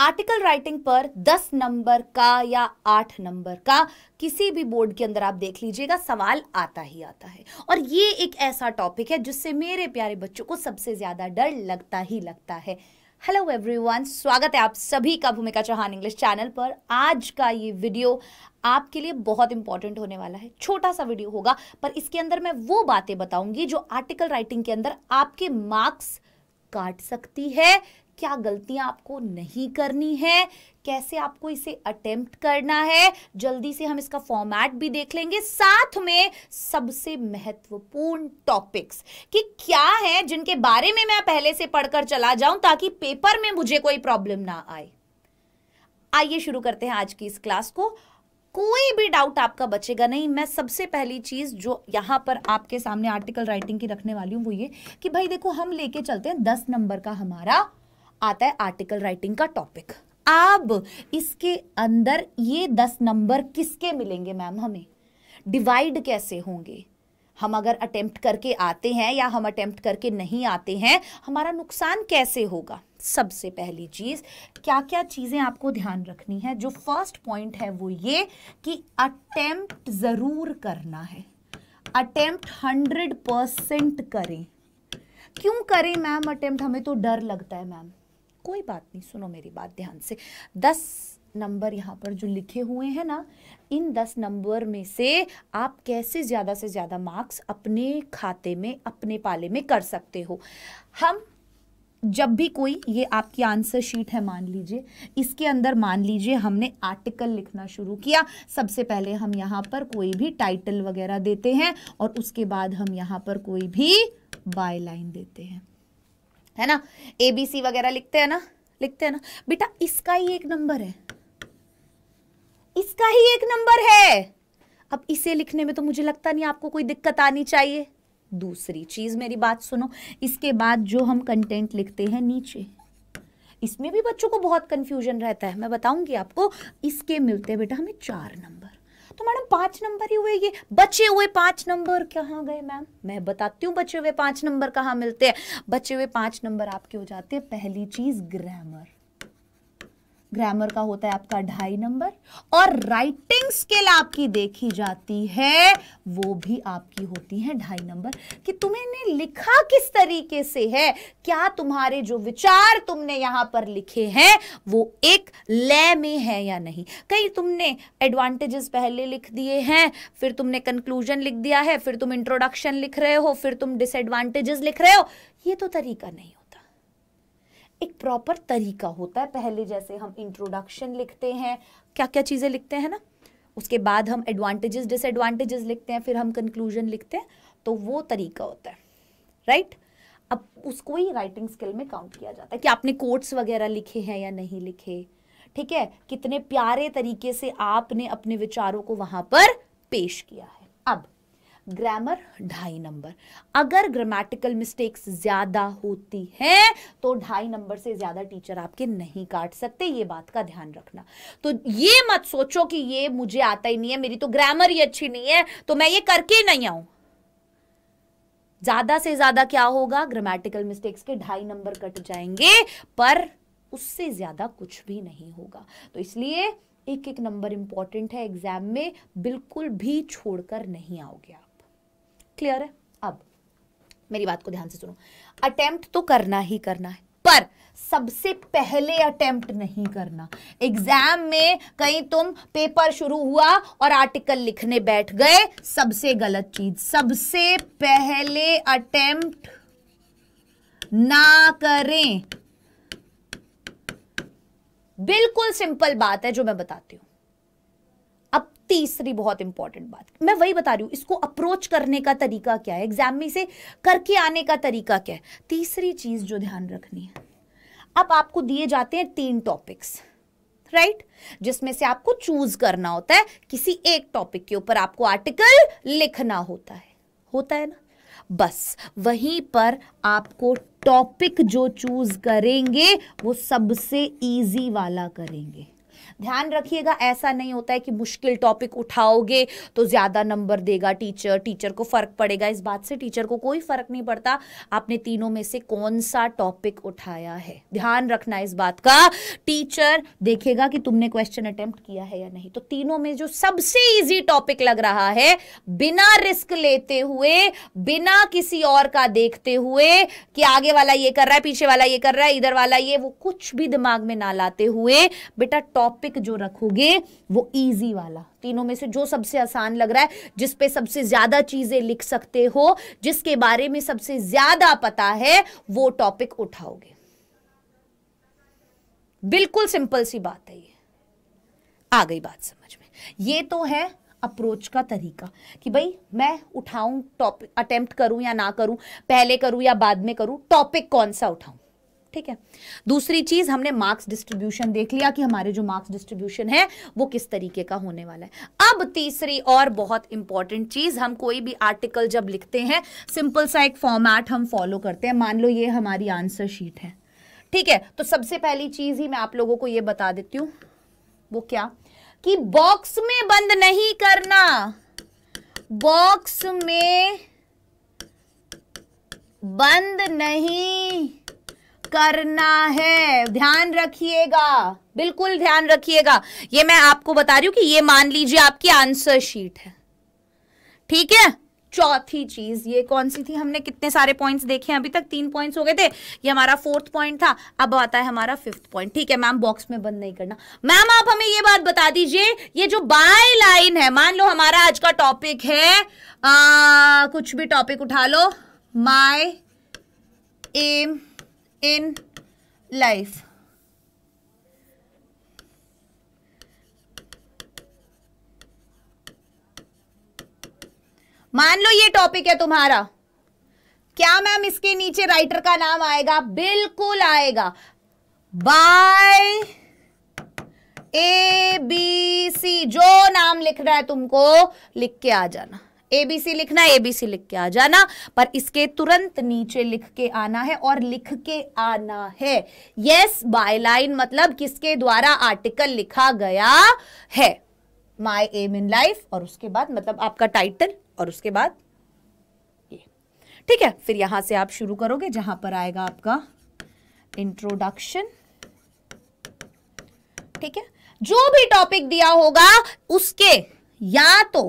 Article writing पर 10 number का या 8 नंबर का किसी भी बोर्ड के अंदर आप देख लीजिएगा सवाल आता ही आता है और ये एक ऐसा टॉपिक है जिससे मेरे प्यारे बच्चों को सबसे ज़्यादा डर लगता ही लगता है हेलो एवरीवन स्वागत है आप सभी का भूमिका चौहान इंग्लिश चैनल पर आज का ये वीडियो आपके लिए बहुत इंपॉर्टेंट होने वाला है छोटा सा वीडियो होगा पर इसके अंदर मैं वो बातें बताऊंगी जो आर्टिकल राइटिंग के अंदर आपके मार्क्स काट सकती है क्या गलतियां आपको नहीं करनी है कैसे आपको इसे अटेम्प्ट करना है जल्दी से हम इसका फॉर्मेट भी देख लेंगे साथ में सबसे महत्वपूर्ण टॉपिक्स कि क्या है जिनके बारे में मैं पहले से पढ़कर चला जाऊं ताकि पेपर में मुझे कोई प्रॉब्लम ना आए आइए शुरू करते हैं आज की इस क्लास को कोई भी डाउट आपका बचेगा नहीं मैं सबसे पहली चीज़ जो यहां पर आपके सामने आर्टिकल राइटिंग की रखने वाली हूं वो ये कि भाई देखो हम लेके चलते हैं दस नंबर का हमारा आता है आर्टिकल राइटिंग का टॉपिक अब इसके अंदर ये दस नंबर किसके मिलेंगे मैम हमें डिवाइड कैसे होंगे हम अगर अटेम्प्ट करके आते हैं या हम अटेम्प्ट करके नहीं आते हैं हमारा नुकसान कैसे होगा सबसे पहली चीज़ क्या क्या चीज़ें आपको ध्यान रखनी है जो फर्स्ट पॉइंट है वो ये कि अटेम्प्ट ज़रूर करना है अटेम्प्ट हंड्रेड परसेंट करें क्यों करें मैम अटेम्प्ट हमें तो डर लगता है मैम कोई बात नहीं सुनो मेरी बात ध्यान से दस नंबर यहाँ पर जो लिखे हुए हैं ना इन दस नंबर में से आप कैसे ज़्यादा से ज़्यादा मार्क्स अपने खाते में अपने पाले में कर सकते हो हम जब भी कोई ये आपकी आंसर शीट है मान लीजिए इसके अंदर मान लीजिए हमने आर्टिकल लिखना शुरू किया सबसे पहले हम यहाँ पर कोई भी टाइटल वगैरह देते हैं और उसके बाद हम यहाँ पर कोई भी बायलाइन देते हैं है ना एबीसी वगैरह लिखते हैं ना लिखते हैं ना बेटा इसका ही एक नंबर है इसका ही एक नंबर है अब इसे लिखने में तो मुझे लगता नहीं आपको कोई दिक्कत आनी चाहिए दूसरी चीज मेरी बात सुनो इसके बाद जो हम कंटेंट लिखते हैं नीचे इसमें भी बच्चों को बहुत कंफ्यूजन रहता है मैं बताऊंगी आपको इसके मिलते बेटा हमें चार नंबर तो मैडम पांच नंबर ही हुए ये बचे हुए पांच नंबर कहाँ गए मैम मैं बताती हूँ बचे हुए पांच नंबर कहाँ मिलते हैं बचे हुए पांच नंबर आपके हो जाते हैं पहली चीज ग्रामर ग्रामर का होता है आपका ढाई नंबर और राइटिंग स्किल आपकी देखी जाती है वो भी आपकी होती है ढाई नंबर कि तुमने लिखा किस तरीके से है क्या तुम्हारे जो विचार तुमने यहाँ पर लिखे हैं वो एक लय में है या नहीं कहीं तुमने एडवांटेजेस पहले लिख दिए हैं फिर तुमने कंक्लूजन लिख दिया है फिर तुम इंट्रोडक्शन लिख रहे हो फिर तुम डिसएडवांटेजेस लिख रहे हो ये तो तरीका नहीं एक प्रॉपर तरीका होता है पहले जैसे हम इंट्रोडक्शन लिखते हैं क्या क्या चीज़ें लिखते हैं ना उसके बाद हम एडवांटेजेस डिसएडवांटेजेस लिखते हैं फिर हम कंक्लूजन लिखते हैं तो वो तरीका होता है राइट right? अब उसको ही राइटिंग स्किल में काउंट किया जाता है कि आपने कोट्स वगैरह लिखे हैं या नहीं लिखे ठीक है कितने प्यारे तरीके से आपने अपने विचारों को वहाँ पर पेश किया है ग्रामर ढाई नंबर अगर ग्रामेटिकल मिस्टेक्स ज़्यादा होती हैं तो ढाई नंबर से ज़्यादा टीचर आपके नहीं काट सकते ये बात का ध्यान रखना तो ये मत सोचो कि ये मुझे आता ही नहीं है मेरी तो ग्रामर ही अच्छी नहीं है तो मैं ये करके नहीं आऊं ज़्यादा से ज़्यादा क्या होगा ग्रामेटिकल मिस्टेक्स के ढाई नंबर कट जाएंगे पर उससे ज़्यादा कुछ भी नहीं होगा तो इसलिए एक एक नंबर इंपॉर्टेंट है एग्जाम में बिल्कुल भी छोड़कर नहीं आओगे आप क्लियर है अब मेरी बात को ध्यान से सुनो अटेम्प्ट तो करना ही करना है पर सबसे पहले अटेम्प्ट नहीं करना एग्जाम में कहीं तुम पेपर शुरू हुआ और आर्टिकल लिखने बैठ गए सबसे गलत चीज सबसे पहले अटेम्प्ट ना करें बिल्कुल सिंपल बात है जो मैं बताती हूं तीसरी बहुत इंपॉर्टेंट बात मैं वही बता रही हूं इसको अप्रोच करने का तरीका क्या है एग्जाम में से करके आने का तरीका क्या है तीसरी चीज जो ध्यान रखनी है अब आपको दिए जाते हैं तीन टॉपिक्स राइट right? जिसमें से आपको चूज करना होता है किसी एक टॉपिक के ऊपर आपको आर्टिकल लिखना होता है होता है ना बस वहीं पर आपको टॉपिक जो चूज करेंगे वो सबसे इजी वाला करेंगे ध्यान रखिएगा ऐसा नहीं होता है कि मुश्किल टॉपिक उठाओगे तो ज़्यादा नंबर देगा टीचर टीचर को फ़र्क पड़ेगा इस बात से टीचर को कोई फ़र्क नहीं पड़ता आपने तीनों में से कौन सा टॉपिक उठाया है ध्यान रखना इस बात का टीचर देखेगा कि तुमने क्वेश्चन अटेम्प्ट किया है या नहीं तो तीनों में जो सबसे ईजी टॉपिक लग रहा है बिना रिस्क लेते हुए बिना किसी और का देखते हुए कि आगे वाला ये कर रहा है पीछे वाला ये कर रहा है इधर वाला ये वो कुछ भी दिमाग में ना लाते हुए बेटा टॉप टॉपिक जो रखोगे वो इजी वाला तीनों में से जो सबसे आसान लग रहा है जिस पे सबसे ज्यादा चीजें लिख सकते हो जिसके बारे में सबसे ज्यादा पता है वो टॉपिक उठाओगे बिल्कुल सिंपल सी बात है ये आ गई बात समझ में ये तो है अप्रोच का तरीका कि भाई मैं उठाऊं टॉपिक अटेम्प्ट करूं या ना करूं पहले करूं या बाद में करूं टॉपिक कौन सा उठाऊं ठीक है दूसरी चीज हमने मार्क्स डिस्ट्रीब्यूशन देख लिया कि हमारे जो मार्क्स डिस्ट्रीब्यूशन है वो किस तरीके का होने वाला है अब तीसरी और बहुत इंपॉर्टेंट चीज हम कोई भी आर्टिकल जब लिखते हैं सिंपल सा एक फॉर्मेट हम फॉलो करते हैं मान लो ये हमारी आंसर शीट है ठीक है तो सबसे पहली चीज ही मैं आप लोगों को यह बता देती हूं वो क्या कि बॉक्स में बंद नहीं करना बॉक्स में बंद नहीं करना है ध्यान रखिएगा बिल्कुल ध्यान रखिएगा ये मैं आपको बता रही हूं कि ये मान लीजिए आपकी आंसर शीट है ठीक है चौथी चीज ये कौन सी थी हमने कितने सारे पॉइंट्स देखे अभी तक तीन पॉइंट्स हो गए थे ये हमारा फोर्थ पॉइंट था अब आता है हमारा फिफ्थ पॉइंट ठीक है मैम बॉक्स में बंद नहीं करना मैम आप हमें ये बात बता दीजिए ये जो बाय लाइन है मान लो हमारा आज का टॉपिक है आ, कुछ भी टॉपिक उठा लो माई एम in life मान लो ये टॉपिक है तुम्हारा क्या मैम इसके नीचे राइटर का नाम आएगा बिल्कुल आएगा बाय ए बी सी जो नाम लिख रहा है तुमको लिख के आ जाना एबीसी लिखना एबीसी लिख के आ जाना पर इसके तुरंत नीचे लिख के आना है और लिख के आना है यस बायलाइन मतलब किसके द्वारा आर्टिकल लिखा गया है माय एम इन लाइफ और उसके बाद मतलब आपका टाइटल और उसके बाद ये ठीक है फिर यहां से आप शुरू करोगे जहां पर आएगा आपका इंट्रोडक्शन ठीक है जो भी टॉपिक दिया होगा उसके या तो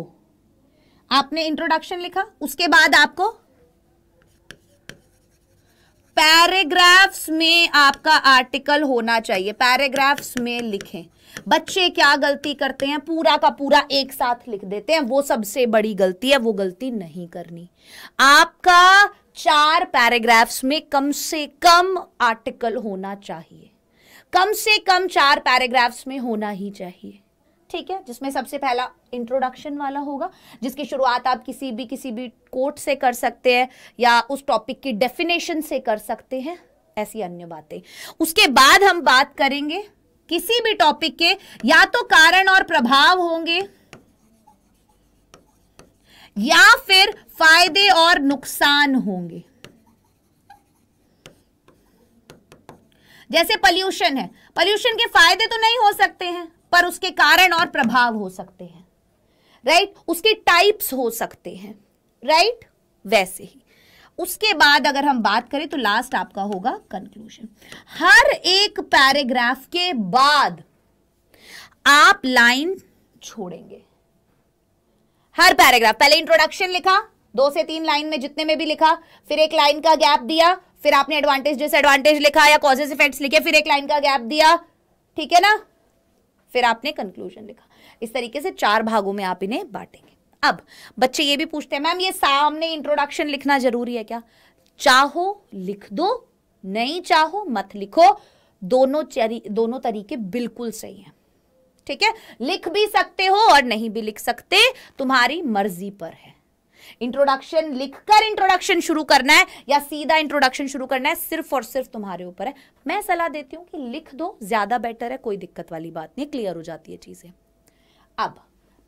आपने इंट्रोडक्शन लिखा उसके बाद आपको पैराग्राफ्स में आपका आर्टिकल होना चाहिए पैराग्राफ्स में लिखें बच्चे क्या गलती करते हैं पूरा का पूरा एक साथ लिख देते हैं वो सबसे बड़ी गलती है वो गलती नहीं करनी आपका चार पैराग्राफ्स में कम से कम आर्टिकल होना चाहिए कम से कम चार पैराग्राफ्स में होना ही चाहिए ठीक है जिसमें सबसे पहला इंट्रोडक्शन वाला होगा जिसकी शुरुआत आप किसी भी किसी भी कोट से कर सकते हैं या उस टॉपिक की डेफिनेशन से कर सकते हैं ऐसी अन्य बातें उसके बाद हम बात करेंगे किसी भी टॉपिक के या तो कारण और प्रभाव होंगे या फिर फायदे और नुकसान होंगे जैसे पॉल्यूशन है पॉल्यूशन के फायदे तो नहीं हो सकते हैं पर उसके कारण और प्रभाव हो सकते हैं राइट right? उसके टाइप्स हो सकते हैं राइट right? वैसे ही उसके बाद अगर हम बात करें तो लास्ट आपका होगा कंक्लूजन हर एक पैराग्राफ के बाद आप लाइन छोड़ेंगे हर पैराग्राफ पहले इंट्रोडक्शन लिखा दो से तीन लाइन में जितने में भी लिखा फिर एक लाइन का गैप दिया फिर आपने एडवांटेज डिसएडवांटेज लिखा या कॉजेज इफेक्ट्स लिखे फिर एक लाइन का गैप दिया ठीक है ना फिर आपने कंक्लूजन लिखा इस तरीके से चार भागों में आप इन्हें बांटेंगे अब बच्चे ये भी पूछते हैं मैम ये सामने इंट्रोडक्शन लिखना जरूरी है क्या चाहो लिख दो नहीं चाहो मत लिखो दोनों दोनों तरीके बिल्कुल सही हैं ठीक है लिख भी सकते हो और नहीं भी लिख सकते तुम्हारी मर्जी पर है इंट्रोडक्शन लिखकर इंट्रोडक्शन शुरू करना है या सीधा इंट्रोडक्शन शुरू करना है सिर्फ और सिर्फ तुम्हारे ऊपर है मैं सलाह देती हूँ कि लिख दो ज़्यादा बेटर है कोई दिक्कत वाली बात नहीं क्लियर हो जाती है चीज़ें अब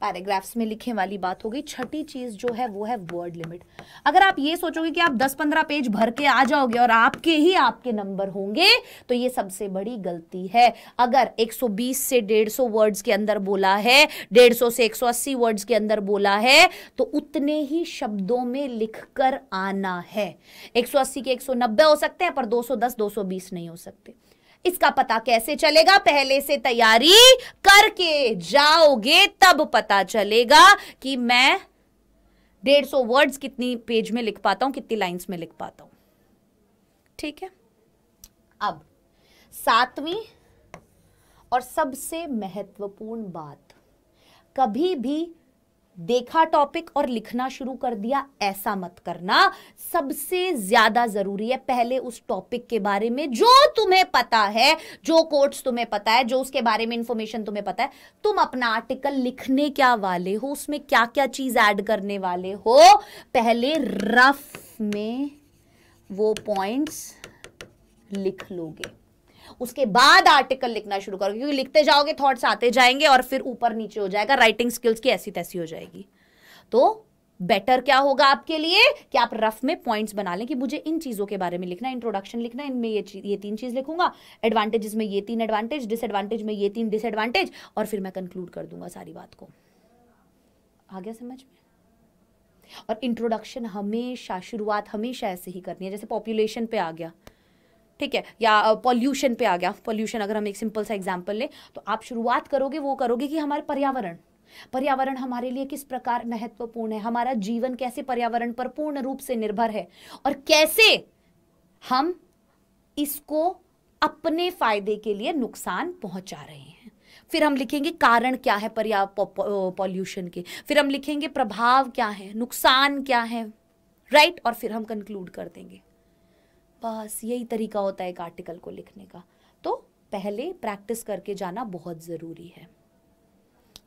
पैराग्राफ्स में लिखे वाली बात हो गई छठी चीज जो है वो है वर्ड लिमिट अगर आप ये सोचोगे कि आप 10-15 पेज भर के आ जाओगे और आपके ही आपके नंबर होंगे तो ये सबसे बड़ी गलती है अगर 120 से 150 वर्ड्स के अंदर बोला है 150 से 180 वर्ड्स के अंदर बोला है तो उतने ही शब्दों में लिख कर आना है एक के एक हो सकते हैं पर दो सौ नहीं हो सकते इसका पता कैसे चलेगा पहले से तैयारी करके जाओगे तब पता चलेगा कि मैं डेढ़ सौ वर्ड्स कितनी पेज में लिख पाता हूं कितनी लाइंस में लिख पाता हूं ठीक है अब सातवीं और सबसे महत्वपूर्ण बात कभी भी देखा टॉपिक और लिखना शुरू कर दिया ऐसा मत करना सबसे ज्यादा जरूरी है पहले उस टॉपिक के बारे में जो तुम्हें पता है जो कोर्ट्स तुम्हें पता है जो उसके बारे में इंफॉर्मेशन तुम्हें पता है तुम अपना आर्टिकल लिखने क्या वाले हो उसमें क्या क्या चीज ऐड करने वाले हो पहले रफ में वो पॉइंट्स लिख लोगे उसके बाद आर्टिकल लिखना शुरू करोगे क्योंकि लिखते जाओगे थॉट्स आते जाएंगे और फिर ऊपर नीचे हो जाएगा राइटिंग स्किल्स की ऐसी तैसी हो जाएगी तो बेटर क्या होगा आपके लिए कि आप रफ में पॉइंट्स बना लें कि मुझे इन चीज़ों के बारे में लिखना इंट्रोडक्शन लिखना इनमें ये ये तीन चीज़ लिखूंगा एडवांटेजेस में ये तीन एडवांटेज डिसएडवांटेज में ये तीन डिसएडवांटेज और फिर मैं कंक्लूड कर दूंगा सारी बात को आ गया समझ में और इंट्रोडक्शन हमेशा शुरुआत हमेशा ऐसे ही करनी है जैसे पॉपुलेशन पे आ गया ठीक है या पॉल्यूशन पे आ गया पॉल्यूशन अगर हम एक सिंपल सा एग्जाम्पल लें तो आप शुरुआत करोगे वो करोगे कि हमारे पर्यावरण पर्यावरण हमारे लिए किस प्रकार महत्वपूर्ण है हमारा जीवन कैसे पर्यावरण पर पूर्ण रूप से निर्भर है और कैसे हम इसको अपने फायदे के लिए नुकसान पहुंचा रहे हैं फिर हम लिखेंगे कारण क्या है पॉल्यूशन के फिर हम लिखेंगे प्रभाव क्या है नुकसान क्या है राइट और फिर हम कंक्लूड कर देंगे बस यही तरीका होता है एक आर्टिकल को लिखने का तो पहले प्रैक्टिस करके जाना बहुत ज़रूरी है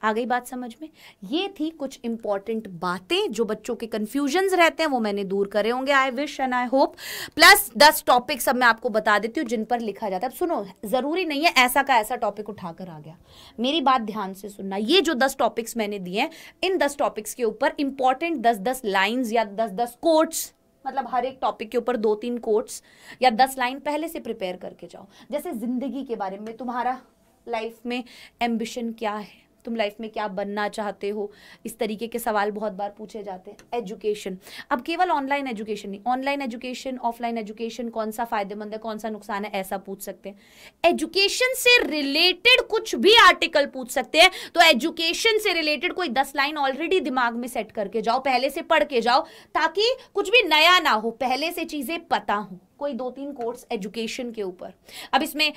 आ गई बात समझ में ये थी कुछ इंपॉर्टेंट बातें जो बच्चों के कंफ्यूजन रहते हैं वो मैंने दूर करे होंगे I wish and I hope plus दस टॉपिक सब मैं आपको बता देती हूँ जिन पर लिखा जाता है अब सुनो जरूरी नहीं है ऐसा का ऐसा टॉपिक उठाकर आ गया मेरी बात ध्यान से सुनना ये जो दस टॉपिक्स मैंने दिए हैं इन दस टॉपिक्स के ऊपर इंपॉर्टेंट दस दस लाइन्स या दस दस कोट्स मतलब हर एक टॉपिक के ऊपर दो तीन कोट्स या दस लाइन पहले से प्रिपेयर करके जाओ जैसे ज़िंदगी के बारे में तुम्हारा लाइफ में एम्बिशन क्या है तुम लाइफ में क्या बनना चाहते हो इस तरीके के सवाल बहुत बार पूछे जाते हैं एजुकेशन अब केवल ऑनलाइन एजुकेशन नहीं ऑनलाइन एजुकेशन ऑफलाइन एजुकेशन कौन सा फायदेमंद है कौन सा नुकसान है ऐसा पूछ सकते हैं एजुकेशन से रिलेटेड कुछ भी आर्टिकल पूछ सकते हैं तो एजुकेशन से रिलेटेड कोई दस लाइन ऑलरेडी दिमाग में सेट करके जाओ पहले से पढ़ के जाओ ताकि कुछ भी नया ना हो पहले से चीजें पता हूं कोई दो तीन कोर्स एजुकेशन के ऊपर अब इसमें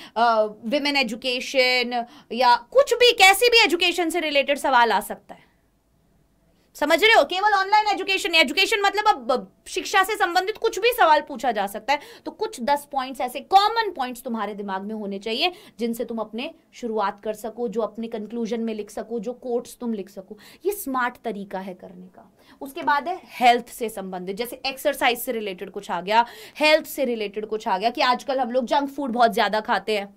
विमेन एजुकेशन या कुछ भी कैसी भी एजुकेशन से रिलेटेड सवाल आ सकता है समझ रहे हो केवल ऑनलाइन एजुकेशन एजुकेशन मतलब अब शिक्षा से संबंधित कुछ भी सवाल पूछा जा सकता है तो कुछ दस पॉइंट्स ऐसे कॉमन पॉइंट्स तुम्हारे दिमाग में होने चाहिए जिनसे तुम अपने शुरुआत कर सको जो अपने कंक्लूजन में लिख सको जो कोट्स तुम लिख सको ये स्मार्ट तरीका है करने का उसके बाद है हेल्थ से संबंधित जैसे एक्सरसाइज से रिलेटेड कुछ आ गया हेल्थ से रिलेटेड कुछ आ गया कि आजकल हम लोग जंक फूड बहुत ज्यादा खाते हैं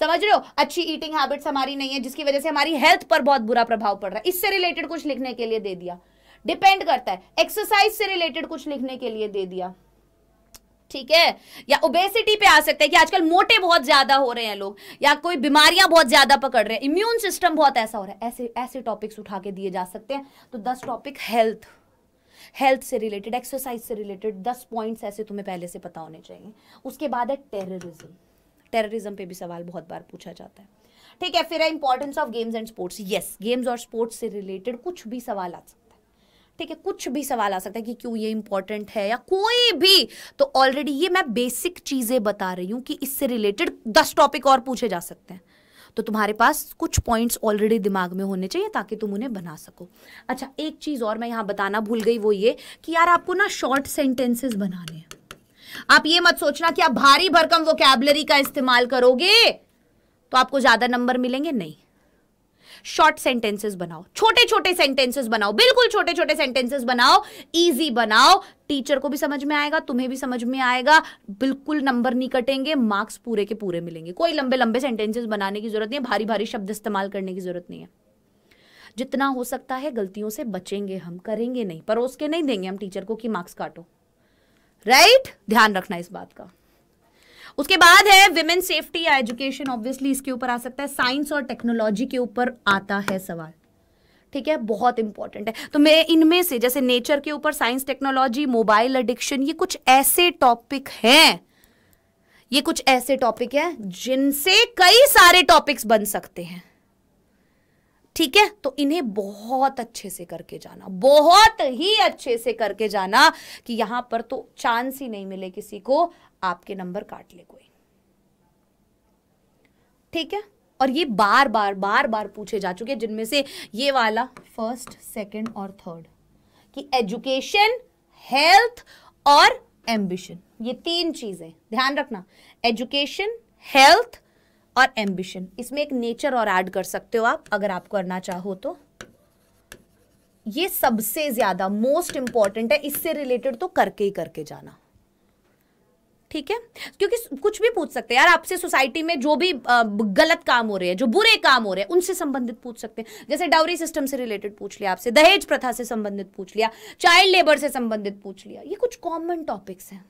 समझ रहे हो अच्छी ईटिंग हैबिट्स हमारी नहीं है जिसकी वजह से हमारी हेल्थ पर बहुत बुरा प्रभाव पड़ रहा है इससे रिलेटेड कुछ लिखने के लिए दे दिया डिपेंड करता है एक्सरसाइज से रिलेटेड कुछ लिखने के लिए दे दिया ठीक है या ओबेसिटी पे आ सकता है कि आजकल मोटे बहुत ज्यादा हो रहे हैं लोग या कोई बीमारियां बहुत ज्यादा पकड़ रहे हैं इम्यून सिस्टम बहुत ऐसा हो रहा है ऐसे ऐसे टॉपिक्स उठा के दिए जा सकते हैं तो दस टॉपिक हेल्थ हेल्थ से रिलेटेड एक्सरसाइज से रिलेटेड दस पॉइंट्स ऐसे तुम्हें पहले से पता होने चाहिए उसके बाद है टेररिज्म टेररिज्म पे भी सवाल बहुत बार पूछा जाता है ठीक है फिर है importance of games and sports yes games और स्पोर्ट्स से रिलेटेड कुछ भी सवाल आ सकता है ठीक है कुछ भी सवाल आ सकता है कि क्यों ये इंपॉर्टेंट है या कोई भी तो ऑलरेडी ये मैं बेसिक चीज़ें बता रही हूँ कि इससे रिलेटेड दस टॉपिक और पूछे जा सकते हैं तो तुम्हारे पास कुछ पॉइंट्स ऑलरेडी दिमाग में होने चाहिए ताकि तुम उन्हें बना सको अच्छा एक चीज़ और मैं यहाँ बताना भूल गई वो ये कि यार आपको ना शॉर्ट सेंटेंसेस बनाने हैं आप ये मत सोचना कि आप भारी भरकम कैबलरी का इस्तेमाल करोगे तो आपको ज्यादा नंबर मिलेंगे नहीं शॉर्ट सेंटेंसेस बनाओ छोटे छोटे सेंटेंसेस बनाओ बिल्कुल छोटे छोटे सेंटेंसेस बनाओ इजी बनाओ टीचर को भी समझ में आएगा तुम्हें भी समझ में आएगा बिल्कुल नंबर नहीं कटेंगे मार्क्स पूरे के पूरे मिलेंगे कोई लंबे लंबे सेंटेंसेस बनाने की जरूरत नहीं है भारी भारी शब्द इस्तेमाल करने की जरूरत नहीं है जितना हो सकता है गलतियों से बचेंगे हम करेंगे नहीं परोस के नहीं देंगे हम टीचर को कि मार्क्स काटो राइट right? ध्यान रखना इस बात का उसके बाद है विमेन सेफ्टी या एजुकेशन ऑब्वियसली इसके ऊपर आ सकता है साइंस और टेक्नोलॉजी के ऊपर आता है सवाल ठीक है बहुत इंपॉर्टेंट है तो मैं इनमें से जैसे नेचर के ऊपर साइंस टेक्नोलॉजी मोबाइल एडिक्शन ये कुछ ऐसे टॉपिक हैं ये कुछ ऐसे टॉपिक हैं जिनसे कई सारे टॉपिक्स बन सकते हैं ठीक है तो इन्हें बहुत अच्छे से करके जाना बहुत ही अच्छे से करके जाना कि यहां पर तो चांस ही नहीं मिले किसी को आपके नंबर काट ले कोई ठीक है और ये बार बार बार बार पूछे जा चुके हैं जिनमें से ये वाला फर्स्ट सेकंड और थर्ड कि एजुकेशन हेल्थ और एम्बिशन ये तीन चीजें ध्यान रखना एजुकेशन हेल्थ और एम्बिशन इसमें एक नेचर और ऐड कर सकते हो आप अगर आप करना चाहो तो ये सबसे ज्यादा मोस्ट इंपॉर्टेंट है इससे रिलेटेड तो करके ही करके जाना ठीक है क्योंकि कुछ भी पूछ सकते हैं यार आपसे सोसाइटी में जो भी गलत काम हो रहे हैं जो बुरे काम हो रहे हैं उनसे संबंधित पूछ सकते हैं जैसे डाउरी सिस्टम से रिलेटेड पूछ लिया आपसे दहेज प्रथा से संबंधित पूछ लिया चाइल्ड लेबर से संबंधित पूछ लिया ये कुछ कॉमन टॉपिक्स हैं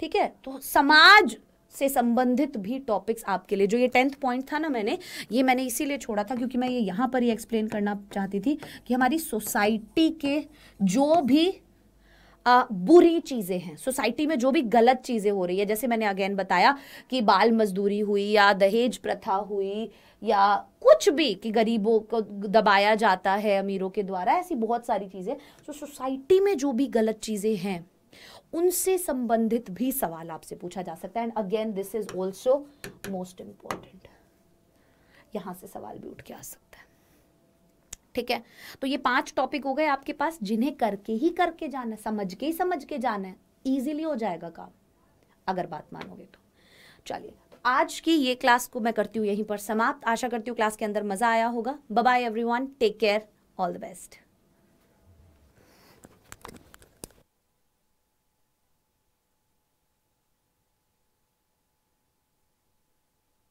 ठीक है तो समाज से संबंधित भी टॉपिक्स आपके लिए जो ये टेंथ पॉइंट था ना मैंने ये मैंने इसीलिए छोड़ा था क्योंकि मैं ये यहाँ पर ही एक्सप्लेन करना चाहती थी कि हमारी सोसाइटी के जो भी आ, बुरी चीज़ें हैं सोसाइटी में जो भी गलत चीज़ें हो रही है जैसे मैंने अगेन बताया कि बाल मजदूरी हुई या दहेज प्रथा हुई या कुछ भी कि गरीबों को दबाया जाता है अमीरों के द्वारा ऐसी बहुत सारी चीज़ें तो सोसाइटी में जो भी गलत चीज़ें हैं उनसे संबंधित भी सवाल आपसे पूछा जा सकता है and again this is also most important यहां से सवाल भी उठ के आ सकता है ठीक है तो ये पांच टॉपिक हो गए आपके पास जिन्हें करके ही करके जाना समझ के ही समझ के जाना है ईजिली हो जाएगा काम अगर बात मानोगे तो चलिए आज की ये क्लास को मैं करती हूँ यहीं पर समाप्त आशा करती हूँ क्लास के अंदर मज़ा आया होगा bye everyone take care all the best